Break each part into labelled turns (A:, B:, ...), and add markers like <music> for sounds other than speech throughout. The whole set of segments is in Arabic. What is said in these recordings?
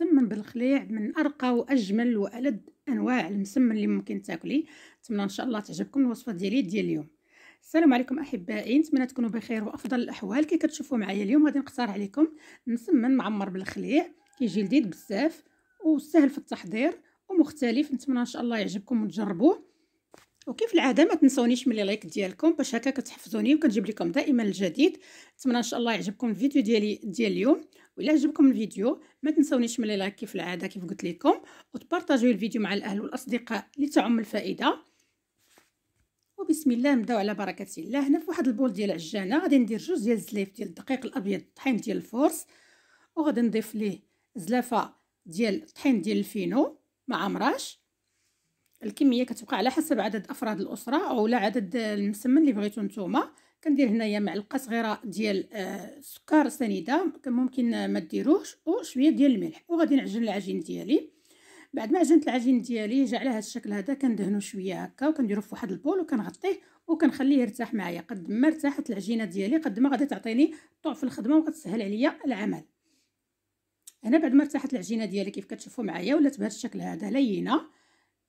A: المسمن بالخليع من ارقى واجمل والد انواع المسمن اللي ممكن تاكليه نتمنى ان شاء الله تعجبكم الوصفه ديالي ديال اليوم السلام عليكم احبائي نتمنى تكونوا بخير وافضل الاحوال كي كتشوفوا معايا اليوم غادي نختار عليكم مسمن معمر بالخليع كيجي لذيذ بزاف وسهل في التحضير ومختلف نتمنى ان شاء الله يعجبكم وتجربوه وكيف العاده ما تنسونيش من لايك ديالكم باش هكا كتحفزوني وكنجيب لكم دائما الجديد نتمنى ان شاء الله يعجبكم الفيديو ديالي ديال اليوم والا عجبكم الفيديو ما تنسونيش من لايك كيف العاده كيف قلت لكم وتبارطاجيو الفيديو مع الاهل والاصدقاء لتعم الفائده وبسم الله نبداو على بركه الله هنا في واحد البول ديال العجانه غادي ندير جوج ديال الزليف ديال الدقيق الابيض الطحين ديال الفورس وغادي نضيف ليه زلافه ديال الطحين ديال الفينو ما عمراش الكميه كتبقى على حسب عدد افراد الاسره او لا عدد المسمن اللي بغيتو نتوما كندير هنايا معلقه صغيره ديال السكر آه، سنيده ممكن ما ديروهش وشويه ديال الملح وغادي نعجن العجين ديالي بعد ما عجنت العجين ديالي جا على هذا الشكل هذا كندهنو شويه هكا وكنديرو في واحد البول وكنغطيه وكنخليه يرتاح معايا قد ما ارتاحت العجينه ديالي قد ما غادي تعطيني طوع في الخدمه وغتسهل عليا العمل هنا بعد ما ارتاحت العجينه ديالي كيف كتشوفوا معايا ولات بهذا الشكل هذا لينه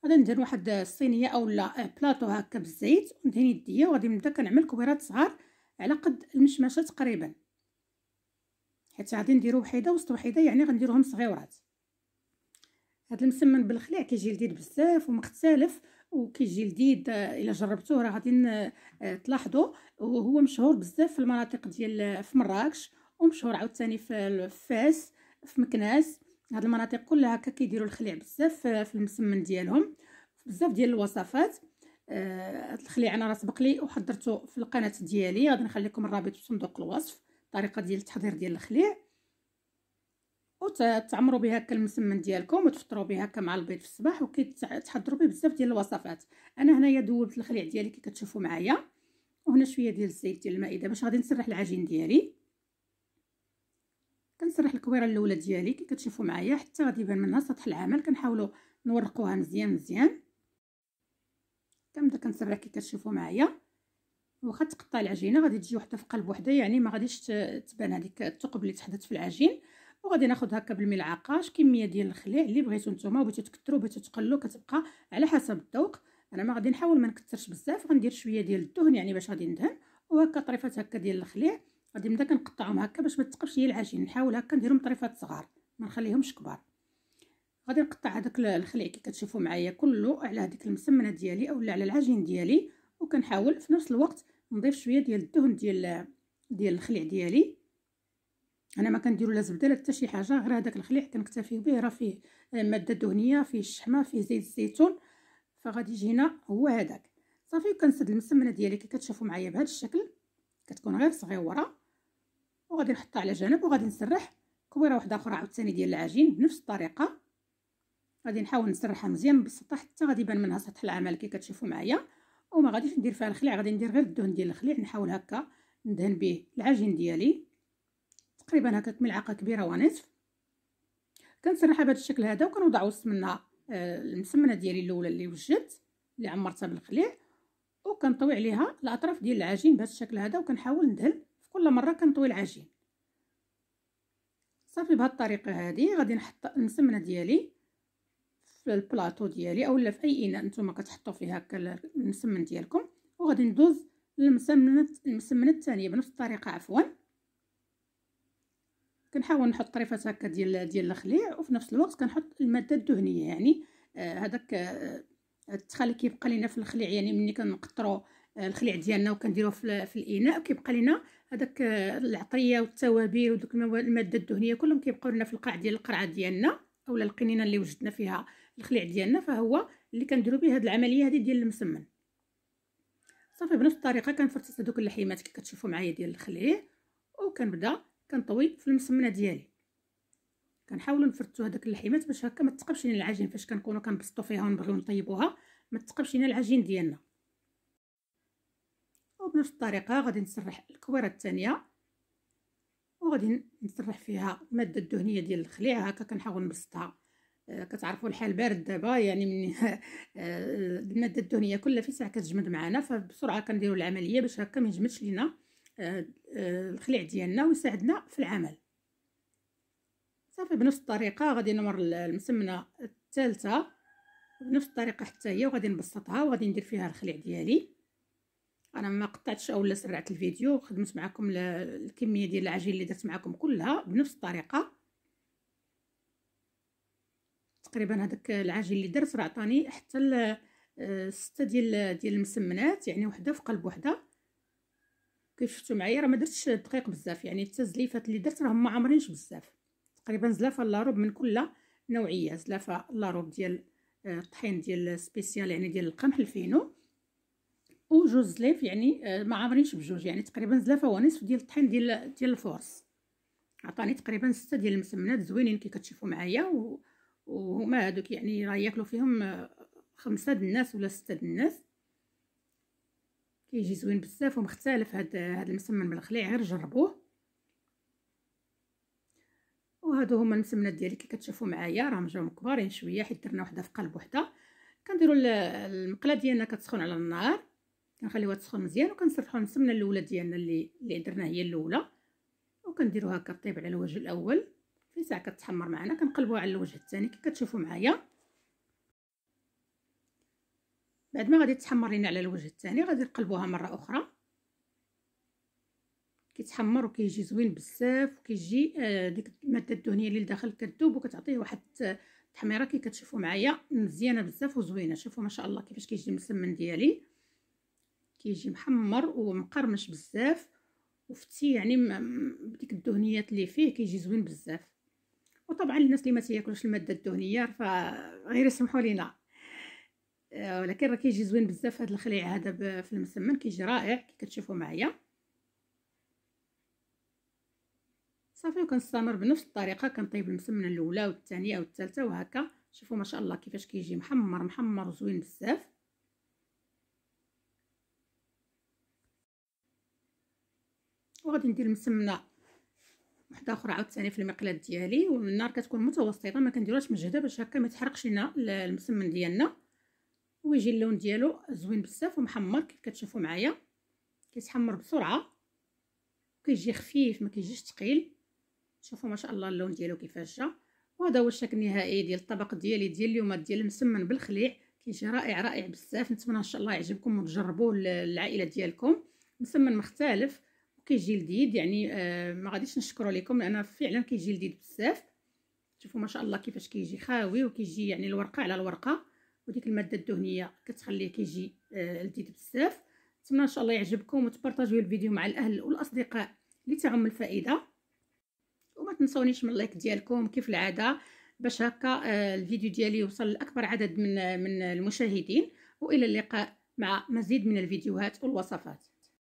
A: غادي ندير واحد الصينيه اولا آه، بلاطو هكا بالزيت وندهن يديا وغادي نبدا كنعمل كويرات صغار على قد المشمشه تقريبا حيت غادي نديرو وحده وسط وحده يعني غنديروهم صغيورات هاد المسمن بالخليع كيجي لذيذ بزاف ومختلف وكيجي لذيذ آه، الا جربتوه راه غادي آه، تلاحظوا وهو مشهور بزاف في المناطق ديال في مراكش ومشهور عاوتاني في فاس في مكناس هاد المناطق كلها هكا كيديروا الخليع بزاف آه، في المسمن ديالهم بزاف ديال الوصفات آه الخليع انا راه سبق لي وحضرته في القناه ديالي غادي نخلي لكم الرابط في صندوق الوصف طريقه ديال التحضير ديال الخليع وتعمروا به هكا المسمن ديالكم وتفطروا به هكا مع البيض في الصباح وكيتحضروا به بزاف ديال الوصفات انا هنايا دوبت الخليع ديالي كي كتشوفوا معايا وهنا شويه ديال الزيت ديال المائده باش غادي نسرح العجين ديالي كنسرح الكويره الاولى ديالي كي كتشوفوا معايا حتى غادي يبان منها سطح العمل كنحاولوا نورقوها مزيان مزيان كنبدا كنسرح كي كتشوفوا معايا واخا تقطع العجينه غادي تجي وحده في قلب وحده يعني ما غاديش تبان هذيك الثقب اللي تحدث في العجين وغادي ناخذ هكا بالملعقه كميه ديال الخليع اللي بغيتو نتوما بغيتو تكثروا بغيتو تقلوا كتبقى على حسب الذوق انا ما غادي نحاول ما نكثرش بزاف غندير شويه ديال الدهن يعني باش غادي ندهن وهكا طريفات هكا ديال الخليع غادي نبدا كنقطعهم هكا باش ما تثقبش ليا العجين نحاول هكا نديرهم طريفات صغار ما نخليهمش كبار غادي نقطع هذاك الخليع كي كتشوفوا معايا كله على هذيك المسمنه ديالي اولا على العجين ديالي وكنحاول في نفس الوقت نضيف شويه ديال الدهن ديال ديال الخليع ديالي انا ما كنديروا لا زبده لا حتى شي حاجه غير هذاك الخليع كنكتفي به راه فيه ماده دهنيه فيه الشحمه فيه زيت الزيتون فغادي يجينا هو هذاك صافي كنسد المسمنه ديالي كي كتشوفوا معايا بهذا الشكل كتكون غير صغيره وغادي نحطها على جنب وغادي نسرح كويره واحده اخرى عاوتاني ديال العجين بنفس الطريقه غادي نحاول نسرحها مزيان نبسطها حتى غادي يبان منها سطح العمل كي كتشوفوا معايا وما غاديش ندير فيها الخليع غادي ندير غير الدهن ديال الخليع نحاول هكا ندهن به العجين ديالي تقريبا هكاك ملعقه كبيره ونصف كنسرحها بهذا الشكل هذا وكنوضع وسط منها آه، المسمنه ديالي الاولى اللي وجدت اللي عمرتها بالخليع وكنطوي عليها الاطراف ديال العجين بهذا الشكل هذا وكنحاول ندهن كل مرة كنطوي العجين صافي بهاد الطريقة هادي غادي نحط المسمنة ديالي في البلاطو ديالي اولا في اي اناء نتوما كتحطوا فيه هكا المسمن ديالكم وغادي ندوز للمسمنة المسمنة الثانية بنفس الطريقة عفوا كنحاول نحط طريفات هكا ديال ديال الخليع وفي نفس الوقت كنحط المادة الدهنية يعني آه، هذاك آه التخلي كيبقى لينا في الخليع يعني ملي كنقطرو الخليع ديالنا وكنديروه في, في الاناء وكيبقى لنا هذاك آه، العطريه والتوابل ودوك الماده الدهنيه كلهم كيبقاو لنا في القاع ديال القرعه ديالنا اولا القنينه اللي وجدنا فيها الخليع ديالنا فهو اللي كنديروا به هذه العمليه هذه ديال المسمن صافي بنفس الطريقه كنفرطس هذوك اللحيمات كي كتشوفوا معايا ديال الخليع وكنبدا كنطوي في المسمنه ديالي كنحاولوا نفرطوا هذوك اللحيمات باش هكا ما تثقبش لنا العجين فاش كنكونوا كنبسطوا فيها ونبغيو نطيبوها ما تثقبش لنا العجين ديالنا بنفس الطريقة غادي نسرح الكويرة الثانية وغادي نسرح فيها المادة الدهنية ديال الخليعة هكا كنحاول نبسطها آه كتعرفوا الحال بارد دابا يعني من <laughs> آه المادة الدهنية كلها في ساعة كتجمد معنا فبسرعة كنديروا العملية باش هكا ما يجمدش لينا آه, آه، الخليع ديالنا ويساعدنا في العمل صافي بنفس الطريقة غادي نمر المسمنة الثالثة بنفس الطريقة حتى هي وغادي نبسطها وغادي ندير فيها الخليع ديالي انا ما قطعتش اولا سرعت الفيديو خدمت معكم الكميه ديال العجين اللي درت معكم كلها بنفس الطريقه تقريبا هذاك العجين اللي درت راه عطاني حتى آه، سته ديال ديال المسمنات يعني وحده في قلب وحده كيف شفتوا معايا راه ما درتش دقيق بزاف يعني حتى الزليفات اللي درت راهم ما عامرينش بزاف تقريبا زلافه لارب من كل نوعيه زلافه لارب ديال آه، الطحين ديال سبيسيال يعني ديال القمح الفينو وجوج زلاف يعني آه، ما عامرينش بجوج يعني تقريبا زلافه ونصف ديال الطحين ديال ديال الفورس عطاني تقريبا ستة ديال المسمنات زوينين كي كتشوفوا معايا و... وهما هادوك يعني راه ياكلوا فيهم آه، خمسة د الناس ولا ستة د الناس كيجي زوين بزاف ومختلف هاد هاد المسمن بالخليع غير جربوه وهادو هما المسمنات ديالي كي كتشوفوا معايا راهم جاو كبارين شويه حيت درنا وحده في قلب وحده كنديروا المقله ديالنا كتسخن على النار كنخليوها تسخن مزيان وكنصفحوا السمنه الاولى ديالنا اللي اللي درنا هي الاولى وكنديروا هكا طيب على الوجه الاول في ساعه كتحمر معنا كنقلبوها على الوجه الثاني كي كتشوفوا معايا بعد ما غادي تحمر لينا على الوجه الثاني غادي نقلبوها مره اخرى كيتحمر وكيجي زوين بزاف وكيجي آه، ديك الماده الدهنيه اللي لداخل كتذوب وكتعطيه واحد التحميره كي كتشوفوا معايا مزيانه بزاف وزوينه شوفوا ما شاء الله كيفاش كيجي المسمن ديالي كيجي محمر ومقرمش بزاف وفتي يعني بديك الدهنيات اللي فيه كيجي زوين بزاف وطبعا الناس اللي ما تياكلوش الماده الدهنيه فغير يسمحوا لينا آه، ولكن راه كيجي زوين بزاف هذا الخليع هذا في المسمن كيجي رائع كي كتشوفوا معايا صافي وكنستمر بنفس الطريقه كنطيب المسمنه الاولى والثانيه والثالثه وهكا شوفوا ما شاء الله كيفاش كيجي محمر محمر وزوين بزاف وغادي ندير مسمنه واحده اخرى عاوتاني في المقلاه ديالي والنار كتكون متوسطه ما كنديروهاش مجهده باش هكا ما تحرقش لينا المسمن ديالنا ويجي اللون ديالو زوين بزاف ومحمر كيف كتشوفوا معايا كيتحمر بسرعه كيجي خفيف ما كيجيش ثقيل شوفوا ما شاء الله اللون ديالو كيفاش جا وهذا هو الشكل النهائي ديال الطبق ديالي ديال اليوم ديال المسمن بالخليع كيجي رائع رائع بزاف نتمنى ان شاء الله يعجبكم وتجربوه للعائله ديالكم مسمن مختلف وكيجي لذيذ يعني آه، ما غاديش نشكروا لكم لان فعلا كيجي لذيذ بزاف شوفوا ما شاء الله كيفاش كيجي خاوي وكيجي يعني الورقه على الورقه وديك الماده الدهنيه كتخليه كيجي آه، لذيذ بزاف نتمنى ان شاء الله يعجبكم وتبارطاجيو الفيديو مع الاهل والاصدقاء اللي تعم الفائده وما تنسونيش من اللايك ديالكم كيف العاده باش هكا آه، الفيديو ديالي يوصل لاكبر عدد من من المشاهدين والى اللقاء مع مزيد من الفيديوهات والوصفات